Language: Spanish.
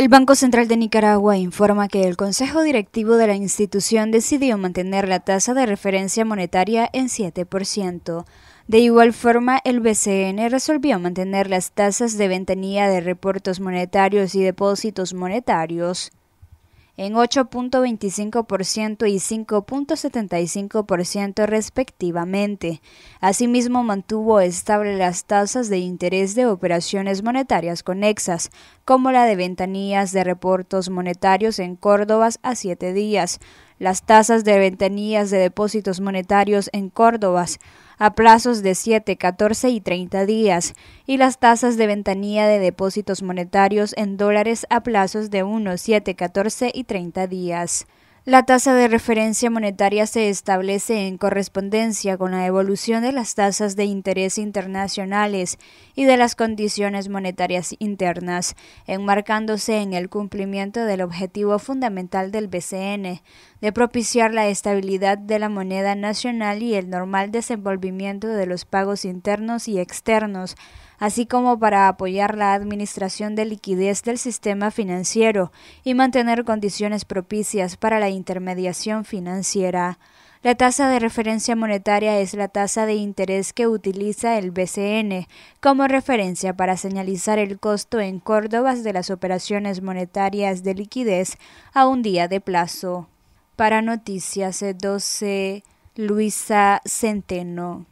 El Banco Central de Nicaragua informa que el Consejo Directivo de la institución decidió mantener la tasa de referencia monetaria en 7%. De igual forma, el BCN resolvió mantener las tasas de ventanilla de reportos monetarios y depósitos monetarios en 8.25% y 5.75% respectivamente. Asimismo, mantuvo estable las tasas de interés de operaciones monetarias conexas, como la de ventanillas de reportos monetarios en Córdoba a siete días, las tasas de ventanillas de depósitos monetarios en Córdoba a plazos de 7, 14 y 30 días y las tasas de ventanilla de depósitos monetarios en dólares a plazos de 1, 7, 14 y 30 días. La tasa de referencia monetaria se establece en correspondencia con la evolución de las tasas de interés internacionales y de las condiciones monetarias internas, enmarcándose en el cumplimiento del objetivo fundamental del BCN de propiciar la estabilidad de la moneda nacional y el normal desenvolvimiento de los pagos internos y externos así como para apoyar la administración de liquidez del sistema financiero y mantener condiciones propicias para la intermediación financiera. La tasa de referencia monetaria es la tasa de interés que utiliza el BCN como referencia para señalizar el costo en Córdoba de las operaciones monetarias de liquidez a un día de plazo. Para Noticias 12, Luisa Centeno.